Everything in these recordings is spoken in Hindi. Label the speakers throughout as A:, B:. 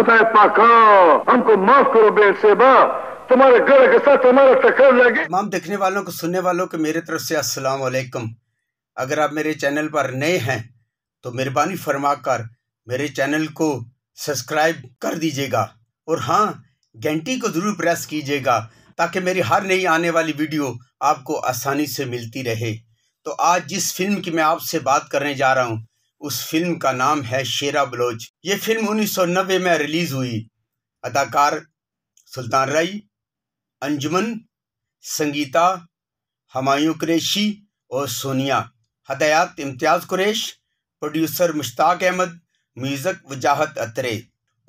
A: खुदा पाका हमको माफ करो बेट सेबा तुम्हारे गले के साथ हमारा टक्कर लगे तमाम देखने वालों को सुनने वालों को मेरे तरफ से अस्सलाम वालेकुम अगर आप मेरे चैनल पर नए हैं तो मेहरबानी फरमाकर मेरे चैनल को सब्सक्राइब कर दीजिएगा और हाँ घंटी को ज़रूर प्रेस कीजिएगा ताकि मेरी हर नई आने वाली वीडियो आपको आसानी से मिलती रहे तो आज जिस फिल्म की मैं आपसे बात करने जा रहा हूँ उस फिल्म का नाम है शेरा बलोच ये फिल्म 1990 में रिलीज़ हुई अदाकार सुल्तान रई अंजुमन संगीता हमायूं कुरेशी और सोनिया हदयात इम्तियाज़ कुरेश प्रोड्यूसर मुश्ताक अहमद म्यूज़िक वजाहत अतरे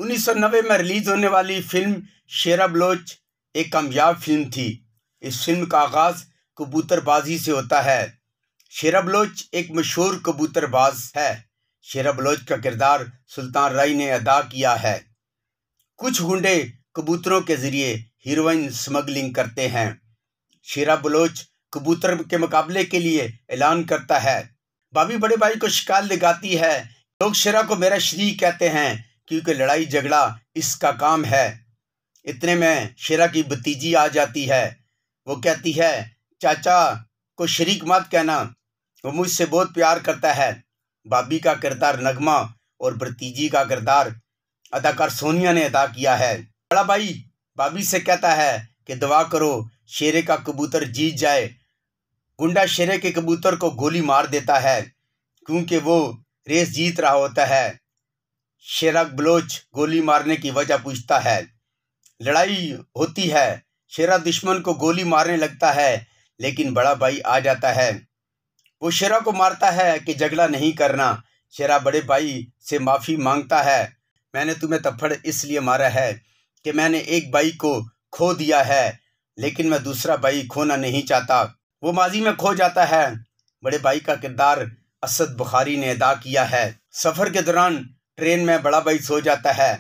A: 1990 में रिलीज़ होने वाली फ़िल्म शेरा बलोच एक कामयाब फिल्म थी इस फिल्म का आगाज़ कबूतरबाजी से होता है शेरा बलोच एक मशहूर कबूतरबाज है शेरा बलोच का किरदार सुल्तान राय ने अदा किया है कुछ गुंडे कबूतरों के ज़रिए हीरोइन स्मगलिंग करते हैं शेरा बलोच कबूतर के मुकाबले के लिए ऐलान करता है बाबी बड़े भाई को शिकाल लगाती है लोग शेरा को मेरा शरीक कहते हैं क्योंकि लड़ाई झगड़ा इसका काम है इतने में शेरा की भतीजी आ जाती है वो कहती है चाचा को शरीक मत कहना वो मुझसे बहुत प्यार करता है बाबी का किरदार नगमा और भतीजी का किरदार अदाकार सोनिया ने अदा किया है बड़ा भाई बाबी से कहता है कि दवा करो शेरे का कबूतर जीत जाए गुंडा शेरे के कबूतर को गोली मार देता है क्योंकि वो रेस जीत रहा होता है शेरक बलोच गोली मारने की वजह पूछता है लड़ाई होती है शेरा दुश्मन को गोली मारने लगता है लेकिन बड़ा भाई आ जाता है वो शेरा को मारता है कि झगड़ा नहीं करना शेरा बड़े भाई से माफ़ी मांगता है मैंने तुम्हें थप्पड़ इसलिए मारा है कि मैंने एक भाई को खो दिया है लेकिन मैं दूसरा भाई खोना नहीं चाहता वो माजी में खो जाता है बड़े भाई का किरदार असद बुखारी ने अदा किया है सफ़र के दौरान ट्रेन में बड़ा भाई सो जाता है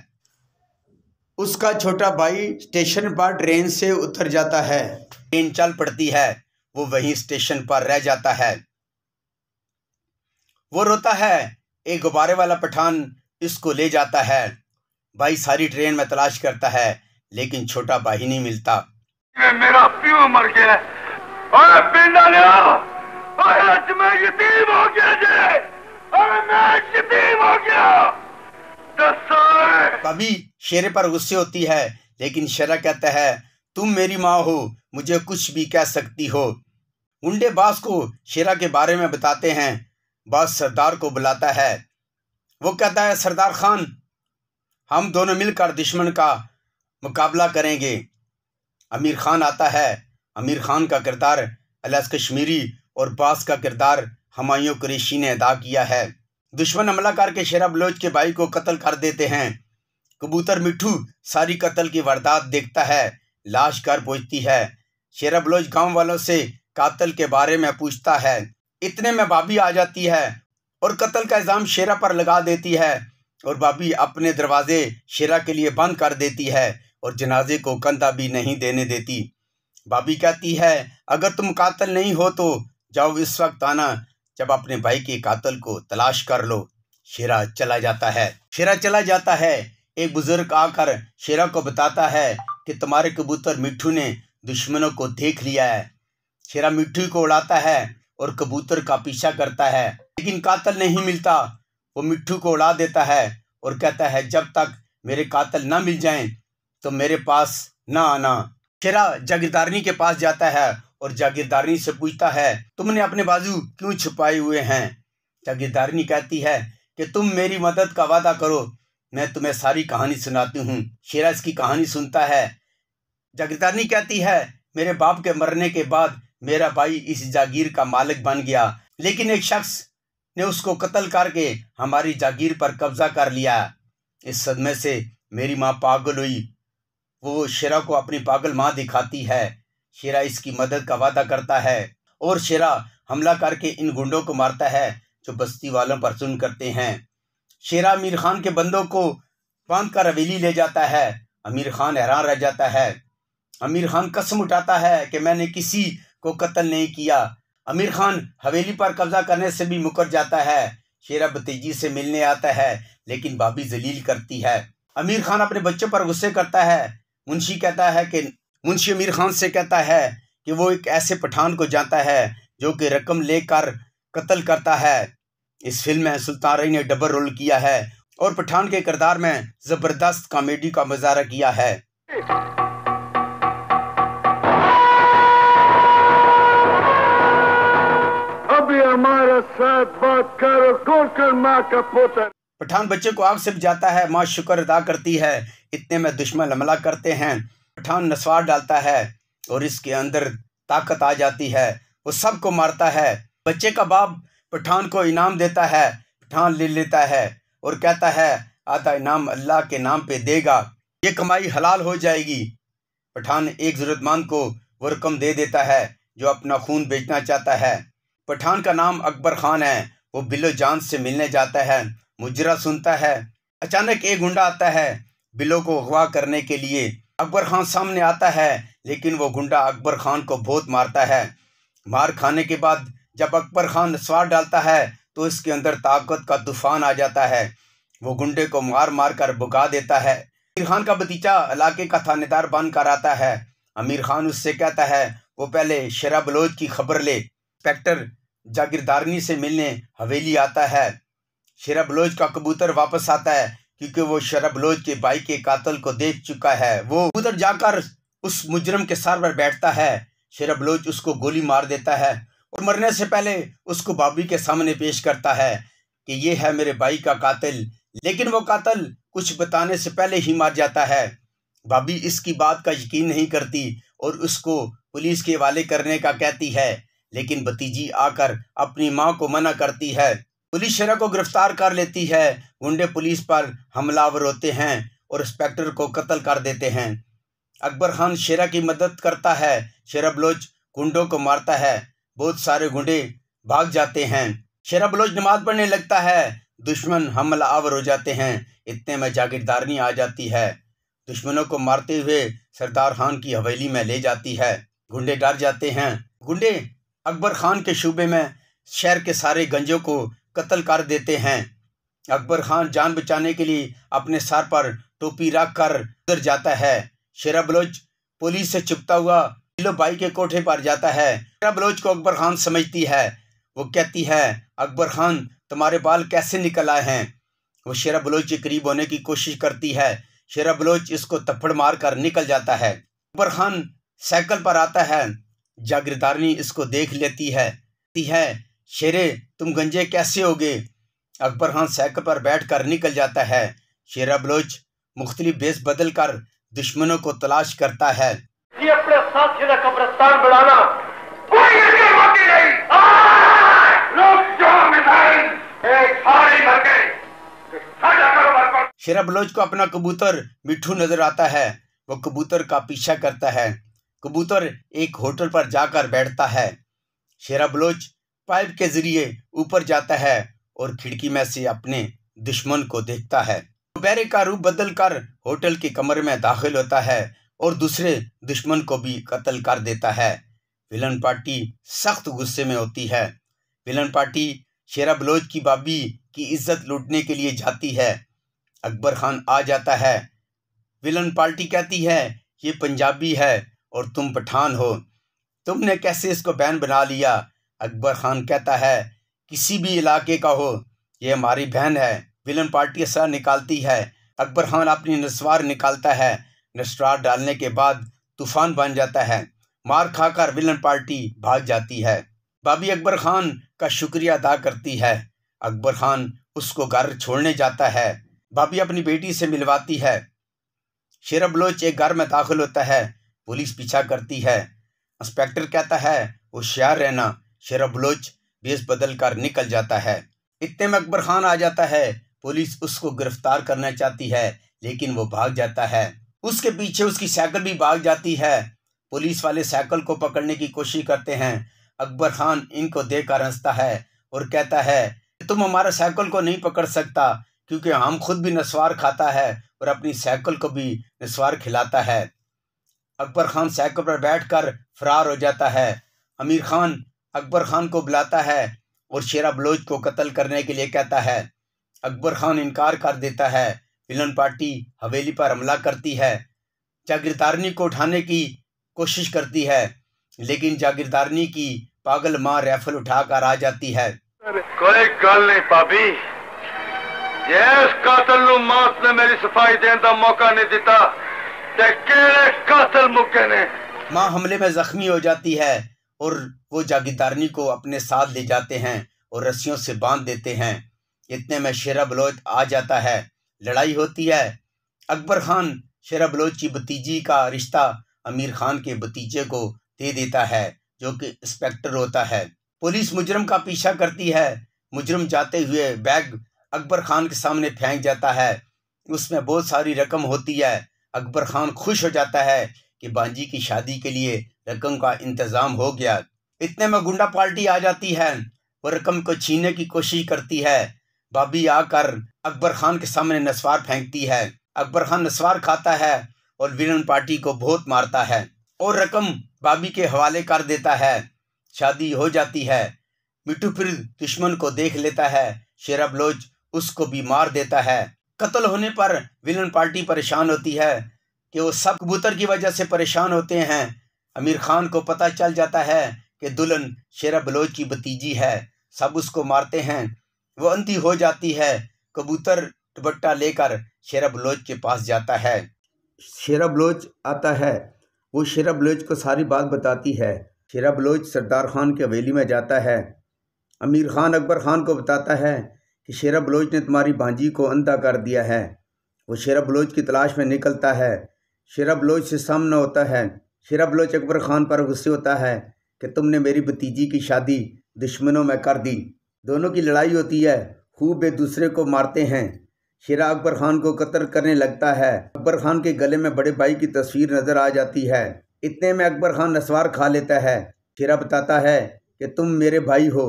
A: उसका छोटा भाई स्टेशन पर ट्रेन से उतर जाता है ट्रेन चल पड़ती है वो वहीं स्टेशन पर रह जाता है वो रोता है एक गुब्बारे वाला पठान इसको ले जाता है भाई सारी ट्रेन में तलाश करता है लेकिन छोटा भाई नहीं मिलता मेरा प्यू मर गया आज मैं यतीम हो गया जे मैं यतीम हो गया कभी शेरे पर गुस्से होती है लेकिन शेरा कहता है तुम मेरी माँ हो मुझे कुछ भी कह सकती हो उंडे बास को शेरा के बारे में बताते हैं बाद सरदार को बुलाता है वो कहता है सरदार खान हम दोनों मिलकर दुश्मन का मुकाबला करेंगे आमिर खान आता है आमिर खान का किरदार अलस कश्मीरी और बास का किरदार हमायों कुरेशी ने अदा किया है दुश्मन हमलाकार के शेरा बलोच के भाई को कत्ल कर देते हैं कबूतर मिठू सारी कत्ल की वारदात देखता है लाश कर पहुंचती है शेरा बलोच गांव वालों से कातल के बारे में पूछता है इतने में भाभी आ जाती है और कत्ल का इल्ज़ाम शेरा पर लगा देती है और भाभी अपने दरवाजे शेरा के लिए बंद कर देती है और जनाजे को कंधा भी नहीं देने देती भाभी कहती है अगर तुम कातल नहीं हो तो जाओ इस वक्त आना जब अपने भाई के कातल को तलाश कर लो शेरा चला जाता है शेरा चला जाता है एक बुजुर्ग आकर शेरा को बताता है कि तुम्हारे कबूतर मिट्ठू ने दुश्मनों को देख लिया है शेरा मिट्ठू को उड़ाता है और कबूतर का पीछा करता है लेकिन कातल नहीं मिलता वो मिट्टू को उड़ा देता है और कहता है जब तक मेरे कातल ना मिल जाएं तो मेरे पास ना आना खेरा जागीरदारनी के पास जाता है और जागीरदारनी से पूछता है तुमने अपने बाजू क्यों छुपाए हुए हैं जागीरदारनी कहती है कि तुम मेरी मदद का वादा करो मैं तुम्हें सारी कहानी सुनाती हूँ खेरा इसकी कहानी सुनता है जागीरदारनी कहती है मेरे बाप के मरने के बाद मेरा भाई इस जागीर का मालिक बन गया लेकिन एक शख्स ने उसको कत्ल करके हमारी जागीर पर कब्जा कर लिया इस सदमे से मेरी माँ पागल हुई वो शेरा को अपनी पागल माँ दिखाती है शेरा इसकी मदद का वादा करता है और शेरा हमला करके इन गुंडों को मारता है जो बस्ती वालों पर सुन करते हैं शेरा अमीर खान के बंदों को बांध कर हवेली ले जाता है अमीर खान हैरान रह जाता है अमीर खान कसम उठाता है कि मैंने किसी को कत्ल नहीं किया आमिर खान हवेली पर कब्जा करने से भी मुकर जाता है शेरा भतीजी से मिलने आता है लेकिन भाभी जलील करती है आमिर खान अपने बच्चों पर गुस्से करता है मुंशी कहता है कि मुंशी आमिर खान से कहता है कि वो एक ऐसे पठान को जाता है जो कि रकम लेकर कत्ल करता है इस फिल्म में सुल्तान रही ने डबल रोल किया है और पठान के किरदार में जबरदस्त कॉमेडी का मजारा किया है पठान बच्चे को आग सिप जाता है माँ शुक्र अदा करती है इतने में दुश्मन हमला करते हैं पठान नस्वार डालता है और इसके अंदर ताकत आ जाती है वो सबको मारता है बच्चे का बाप पठान को इनाम देता है पठान ले लेता है और कहता है आता इनाम अल्लाह के नाम पे देगा ये कमाई हलाल हो जाएगी पठान एक ज़रूरतमंद को वो रकम दे देता है जो अपना खून बेचना चाहता है पठान का नाम अकबर खान है वो बिलो जान से मिलने जाता है मुजरा सुनता है अचानक एक गुंडा आता है बिलो को अगवा करने के लिए अकबर खान सामने आता है लेकिन वो गुंडा अकबर खान को बहुत मारता है मार खाने के बाद जब अकबर खान स्वार डालता है तो इसके अंदर ताकत का तूफान आ जाता है वो गुंडे को मार मार कर भुगा देता है अमीर खान का भतीजा इलाके का थानेदार बन कर आता है अमीर खान उससे कहता है वो पहले शराब लोज की खबर ले इंस्पेक्टर जागीरदारनी से मिलने हवेली आता है शेरा बलोच का कबूतर वापस आता है क्योंकि वो शेरा बलोच के भाई के कातल को देख चुका है वो कबूतर जाकर उस मुजरम के सर पर बैठता है शेरा बलोच उसको गोली मार देता है और मरने से पहले उसको बाबी के सामने पेश करता है कि ये है मेरे भाई का कातिल लेकिन वो कातिल कुछ बताने से पहले ही मार जाता है भाभी इसकी बात का यकीन नहीं करती और उसको पुलिस के हवाले करने का कहती है लेकिन भतीजी आकर अपनी माँ को मना करती है पुलिस शरा को गिरफ्तार कर लेती है गुंडे पुलिस पर हमलावर होते हैं और इंस्पेक्टर को कत्ल कर देते हैं अकबर खान शेरा की मदद करता है शेरा बलोच गुंडों को मारता है बहुत सारे गुंडे भाग जाते हैं शेरा बलोच नमाज पढ़ने लगता है दुश्मन हमला आवर हो जाते हैं इतने में जागीरदारनी आ जाती है दुश्मनों को मारते हुए सरदार खान की हवेली में ले जाती है गुंडे डर जाते हैं गुंडे अकबर खान के शूबे में शहर के सारे गंजों को कत्ल कर देते हैं अकबर खान जान बचाने के लिए अपने सर पर टोपी रख कर उधर जाता है शेरा बलोच पुलिस से चिपता हुआ नीलो भाई के कोठे पर जाता है शेरा बलोच को अकबर खान समझती है वो कहती है अकबर खान तुम्हारे बाल कैसे निकल आए हैं वो शेरा बलोच के करीब होने की कोशिश करती है शेरा बलोच इसको थप्पड़ मार कर निकल जाता है अकबर खान साइकिल पर आता है जागीरदारनी इसको देख लेती है ती है शेरे तुम गंजे कैसे होगे अकबर खान साइकिल पर बैठ कर निकल जाता है शेरा बलोच मुख्तलिफ बेस बदल कर दुश्मनों को तलाश करता है शेरा बलोच को अपना कबूतर मिठू नजर आता है वो कबूतर का पीछा करता है कबूतर एक होटल पर जाकर बैठता है शेरा बलोच पाइप के जरिए ऊपर जाता है और खिड़की में से अपने दुश्मन को देखता है दोपहरे का रूप बदल कर होटल के कमरे में दाखिल होता है और दूसरे दुश्मन को भी कत्ल कर देता है विलन पार्टी सख्त गुस्से में होती है विलन पार्टी शेरा बलोच की बाबी की इज्जत लूटने के लिए जाती है अकबर खान आ जाता है विलन पार्टी कहती है ये पंजाबी है और तुम पठान हो तुमने कैसे इसको बैन बना लिया अकबर खान कहता है किसी भी इलाके का हो ये हमारी बहन है विलन पार्टी असर निकालती है अकबर खान अपनी नस्वार निकालता है नस्वार डालने के बाद तूफान बन जाता है मार खाकर विलन पार्टी भाग जाती है बाबी अकबर खान का शुक्रिया अदा करती है अकबर खान उसको घर छोड़ने जाता है बाबी अपनी बेटी से मिलवाती है शेरबलोच एक घर में दाखिल होता है पुलिस पीछा करती है इंस्पेक्टर कहता है होशियार रहना शेर बलोच बेस बदल कर निकल जाता है इतने में अकबर खान आ जाता है पुलिस उसको गिरफ्तार करना चाहती है लेकिन वो भाग जाता है उसके पीछे उसकी साइकिल भी भाग जाती है पुलिस वाले साइकिल को पकड़ने की कोशिश करते हैं अकबर खान इनको देख कर हंसता है और कहता है तुम हमारा साइकिल को नहीं पकड़ सकता क्योंकि हम खुद भी नस्वार खाता है और अपनी साइकिल को भी नस्वार खिलाता है अकबर खान साइकिल पर बैठ कर फरार हो जाता है अमीर खान अकबर खान को बुलाता है और शेरा बलोच को कत्ल करने के लिए कहता है अकबर खान इनकार कर देता है विलन पार्टी हवेली पर हमला करती है जागीरदारनी को उठाने की कोशिश करती है लेकिन जागीरदारनी की पागल माँ राइफल उठाकर आ जाती है कोई गल नहीं पापी जैस कातल मौत ने मेरी सफाई देने का मौका नहीं दिता कातल माँ हमले में जख्मी हो जाती है और वो जागीदारनी को अपने साथ ले जाते हैं और रस्सियों से बांध देते हैं इतने में शेरा बलोच आ जाता है लड़ाई होती है अकबर खान शेरा बलोच की भतीजी का रिश्ता अमीर खान के भतीजे को दे देता है जो कि इंस्पेक्टर होता है पुलिस मुजरम का पीछा करती है मुजरम जाते हुए बैग अकबर खान के सामने फेंक जाता है उसमें बहुत सारी रकम होती है अकबर खान खुश हो जाता है कि बांजी की शादी के लिए रकम का इंतज़ाम हो गया इतने में गुंडा पार्टी आ जाती है वो रकम को छीनने की कोशिश करती है बाबी आकर अकबर खान के सामने नस्वार फेंकती है अकबर खान नस्वार खाता है और वीरन पार्टी को बहुत मारता है और रकम बाबी के हवाले कर देता है शादी हो जाती है मिट्टू फिर दुश्मन को देख लेता है शेरा बलोच उसको भी मार देता है कत्ल होने पर विलन पार्टी परेशान होती है कि वो सब कबूतर की वजह से परेशान होते हैं आमिर खान को पता चल जाता है कि दुल्हन शेरा बलोच की भतीजी है सब उसको मारते हैं वो अंति हो जाती है कबूतर दुपट्टा लेकर शेरा बलोच के पास जाता है शेरा बलोच आता है वो शेरा बलोच को सारी बात बताती है शेरा बलोच सरदार खान के हवेली में जाता है अमीर खान अकबर खान को बताता है कि शेरा बलोच ने तुम्हारी भांजी को अंधा कर दिया है वो शेरा बलोच की तलाश में निकलता है शेरा बलोच से सामना होता है शेरा बलोच अकबर खान पर गुस्से होता है कि तुमने मेरी भतीजी की शादी दुश्मनों में कर दी दोनों की लड़ाई होती है खूब एक दूसरे को मारते हैं शेरा अकबर खान को कतर करने लगता है अकबर खान के गले में बड़े भाई की तस्वीर नज़र आ जाती है इतने में अकबर खान नसवार खा लेता है शेरा बताता है कि तुम मेरे भाई हो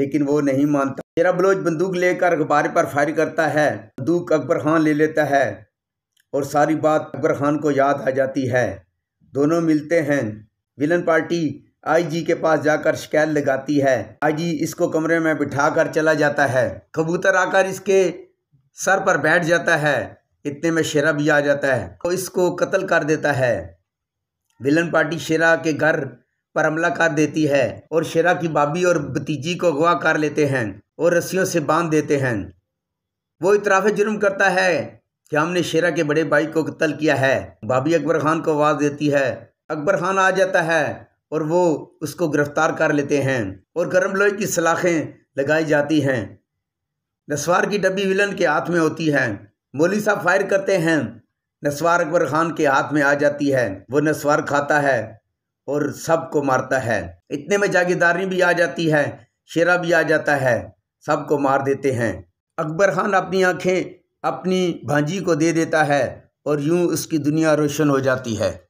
A: लेकिन वो नहीं मानता शेरा बलोच बंदूक लेकर गुब्बारे पर फायर करता है बंदूक अकबर खान ले लेता है और सारी बात अकबर खान को याद आ जाती है दोनों मिलते हैं विलन पार्टी आईजी के पास जाकर शिकायत लगाती है आईजी इसको कमरे में बिठाकर चला जाता है कबूतर आकर इसके सर पर बैठ जाता है इतने में शेरा भी आ जाता है तो इसको कत्ल कर देता है विलन पार्टी शेरा के घर पर हमला कर देती है और शेरा की भाभी और भतीजी को अगवा कर लेते हैं और रस्सियों से बांध देते हैं वो इतराफ़ जुर्म करता है कि हमने शेरा के बड़े भाई को कत्ल किया है भाभी अकबर खान को आवाज़ देती है अकबर खान आ जाता है और वो उसको गिरफ्तार कर लेते हैं और गर्म लोहे की सलाखें लगाई जाती हैं नस्वार की डब्बी विलन के हाथ में होती है मोली साहब फायर करते हैं नस्वार अकबर खान के हाथ में आ जाती है वो नस्वार खाता है और सबको मारता है इतने में जागीरदारी भी आ जाती है शेरा भी आ जाता है सबको मार देते हैं अकबर खान अपनी आँखें अपनी भांजी को दे देता है और यूँ उसकी दुनिया रोशन हो जाती है